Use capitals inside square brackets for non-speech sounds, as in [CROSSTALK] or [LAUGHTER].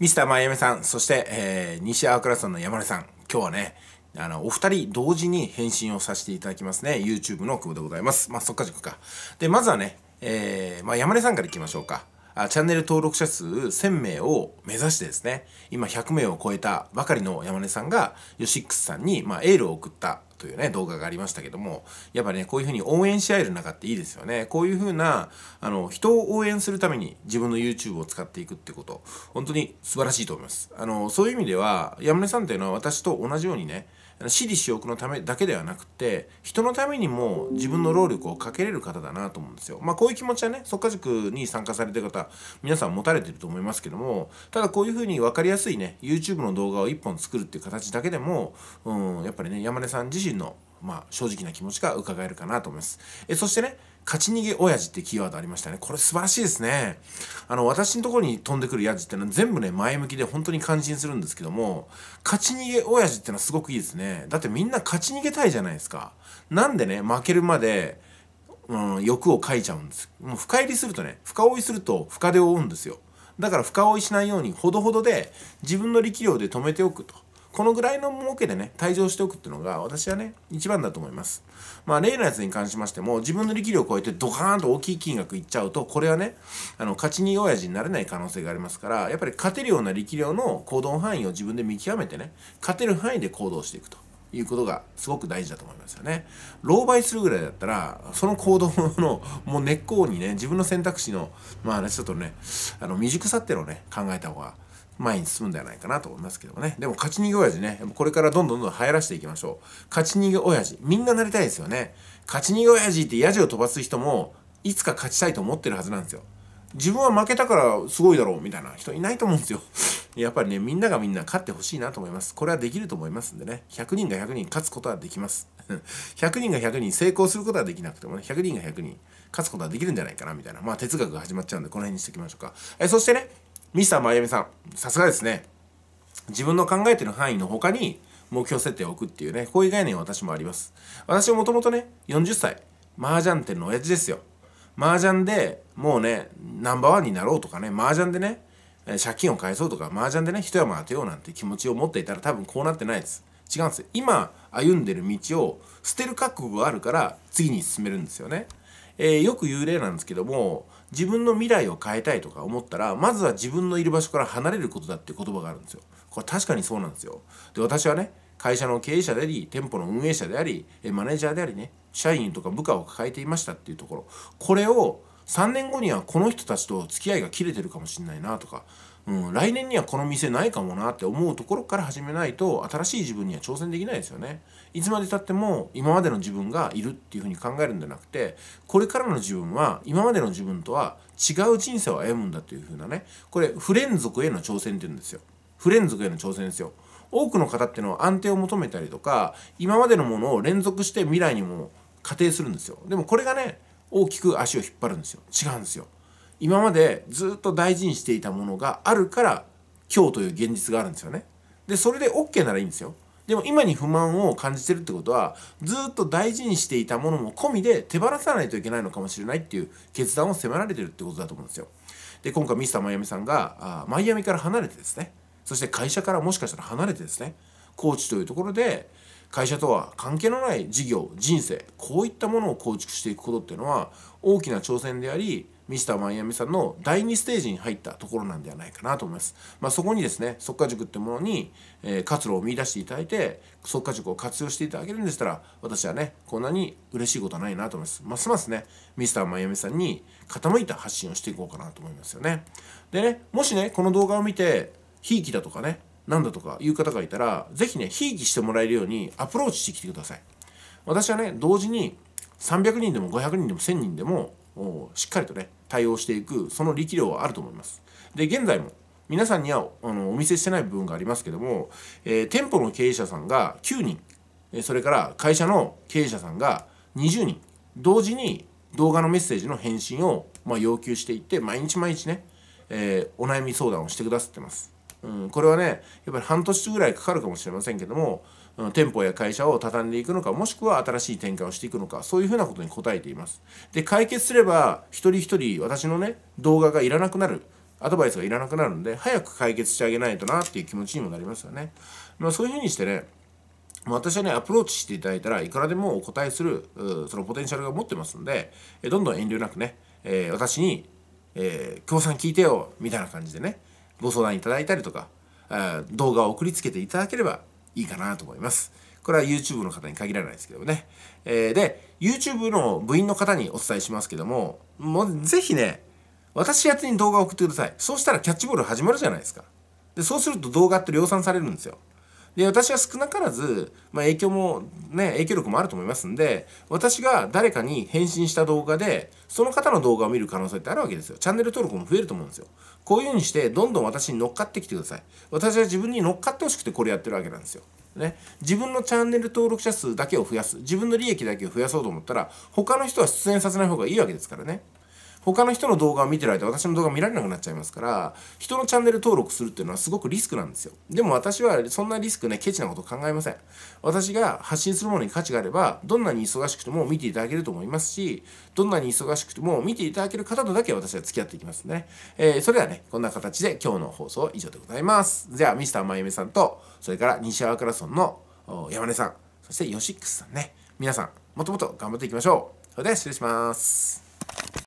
ミスターマイアミさん、そして、えー、西アークラさんの山根さん、今日はね、あの、お二人同時に返信をさせていただきますね。YouTube の久保でございます。まあ、そっか塾か。で、まずはね、えー、まあ、山根さんからいきましょうか。あチャンネル登録者数1000名を目指してですね、今100名を超えたばかりの山根さんが、ヨシックスさんに、まあ、エールを送ったというね、動画がありましたけども、やっぱね、こういうふうに応援し合える中っていいですよね。こういうふうな、あの、人を応援するために自分の YouTube を使っていくってこと、本当に素晴らしいと思います。あの、そういう意味では、山根さんというのは私と同じようにね、私利私欲のためだけではなくて人のためにも自分の労力をかけれる方だなと思うんですよ。まあこういう気持ちはね即家塾に参加されてる方皆さん持たれてると思いますけどもただこういうふうに分かりやすいね YouTube の動画を1本作るっていう形だけでもうんやっぱりね山根さん自身のまあ、正直な気持ちが伺えるかなと思います。えそしてね勝ち逃げ親父ってキーワードありましたね。これ素晴らしいですね。あの、私のところに飛んでくるやジってのは全部ね、前向きで本当に感心するんですけども、勝ち逃げ親父ってのはすごくいいですね。だってみんな勝ち逃げたいじゃないですか。なんでね、負けるまで、うん、欲をかいちゃうんです。もう深入りするとね、深追いすると深手を追うんですよ。だから深追いしないようにほどほどで自分の力量で止めておくと。このぐらいの儲けでね、退場しておくっていうのが、私はね、一番だと思います。まあ、例のやつに関しましても、自分の力量を超えてドカーンと大きい金額いっちゃうと、これはね、あの、勝ちに親父になれない可能性がありますから、やっぱり勝てるような力量の行動範囲を自分で見極めてね、勝てる範囲で行動していくと。いうことがすごく大事だと思いますよね。狼狽するぐらいだったら、その行動のもう根っこにね、自分の選択肢の、まあ、ね、ちょっとね、あの未熟さっていうのをね、考えた方が前に進むんではないかなと思いますけどもね。でも勝ち逃げ親父ね、これからどんどんどん流行らしていきましょう。勝ち逃げ親父、みんななりたいですよね。勝ち逃げ親父ってヤジを飛ばす人も、いつか勝ちたいと思ってるはずなんですよ。自分は負けたからすごいだろうみたいな人いないと思うんですよ。[LAUGHS] やっぱりね、みんながみんな勝ってほしいなと思います。これはできると思いますんでね、100人が100人勝つことはできます。100 [LAUGHS] 人が100人成功することはできなくてもね、100人が100人勝つことはできるんじゃないかなみたいな、まあ哲学が始まっちゃうんで、この辺にしておきましょうか。えそしてね、ミスターまゆみさんさすがですね自分の考えてる範囲の他に目標設定を置くっていうねこういう概念は私もあります私はもともとね40歳麻雀店の親父ですよ麻雀でもうねナンバーワンになろうとかね麻雀でね借金を返そうとか麻雀でね一山当てようなんて気持ちを持っていたら多分こうなってないです違うんですよ今歩んでる道を捨てる覚悟があるから次に進めるんですよねえー、よく幽霊なんですけども自分の未来を変えたいとか思ったらまずは自分のいる場所から離れることだっていう言葉があるんですよ。これ確かにそうなんですよ。で私はね会社の経営者であり店舗の運営者でありマネージャーでありね社員とか部下を抱えていましたっていうところこれを3年後にはこの人たちと付き合いが切れてるかもしんないなとかうん、来年にはこの店ないかもなって思うところから始めないと新しい自分には挑戦できないですよねいつまでたっても今までの自分がいるっていうふうに考えるんじゃなくてこれからの自分は今までの自分とは違う人生を歩むんだというふうなねこれ不連続への挑戦って言うんですよ不連続への挑戦ですよ多くの方っていうのは安定を求めたりとか今までのものを連続して未来にも仮定するんですよでもこれがね大きく足を引っ張るんですよ違うんですよ今までずっと大事にしていたものがあるから今日という現実があるんですよね。でそれで OK ならいいんですよ。でも今に不満を感じてるってことはずっと大事にしていたものも込みで手放さないといけないのかもしれないっていう決断を迫られてるってことだと思うんですよ。で今回ミスターマイアミさんがあマイアミから離れてですねそして会社からもしかしたら離れてですね高知というところで会社とは関係のない事業人生こういったものを構築していくことっていうのは大きな挑戦でありミスターマイアミさんの第2ステージに入ったところなんではないかなと思います。まあ、そこにですね、速化塾ってものに、えー、活路を見出していただいて、速化塾を活用していただけるんでしたら、私はね、こんなに嬉しいことはないなと思います。ますますね、ミスターマイアミさんに傾いた発信をしていこうかなと思いますよね。でね、もしね、この動画を見て、ひいきだとかね、なんだとかいう方がいたら、ぜひね、ひいきしてもらえるようにアプローチしてきてください。私はね、同時に300人でも500人でも1000人でもしっかりとね対応していくその力量はあると思います。で現在も皆さんにはあのお見せしてない部分がありますけども、えー、店舗の経営者さんが9人それから会社の経営者さんが20人同時に動画のメッセージの返信を、まあ、要求していって毎日毎日ね、えー、お悩み相談をしてくださってます。うん、これはねやっぱり半年ぐらいかかるかもしれませんけども店舗や会社を畳んでいくのかもしくは新しい展開をしていくのかそういうふうなことに答えていますで解決すれば一人一人私のね動画がいらなくなるアドバイスがいらなくなるんで早く解決してあげないとなっていう気持ちにもなりますよね、まあ、そういうふうにしてね私はね、アプローチしていただいたらいくらでもお答えする、そのポテンシャルが持ってますんで、どんどん遠慮なくね、えー、私に、えー、協賛聞いてよ、みたいな感じでね、ご相談いただいたりとか、動画を送りつけていただければいいかなと思います。これは YouTube の方に限らないですけどもね。えー、で、YouTube の部員の方にお伝えしますけども、もうぜひね、私宛に動画を送ってください。そうしたらキャッチボール始まるじゃないですか。で、そうすると動画って量産されるんですよ。で私は少なからず、まあ、影響もね影響力もあると思いますんで私が誰かに返信した動画でその方の動画を見る可能性ってあるわけですよチャンネル登録も増えると思うんですよこういうふうにしてどんどん私に乗っかってきてください私は自分に乗っかってほしくてこれやってるわけなんですよね、自分のチャンネル登録者数だけを増やす自分の利益だけを増やそうと思ったら他の人は出演させない方がいいわけですからね他の人の動画を見てる間私の動画見られなくなっちゃいますから人のチャンネル登録するっていうのはすごくリスクなんですよでも私はそんなリスクねケチなこと考えません私が発信するものに価値があればどんなに忙しくても見ていただけると思いますしどんなに忙しくても見ていただける方とだけ私は付き合っていきますね、えー、それではねこんな形で今日の放送は以上でございますじゃあミスターまゆめさんとそれから西川倉ラソンの山根さんそしてヨシックスさんね皆さんもっともっと頑張っていきましょうそれでは失礼します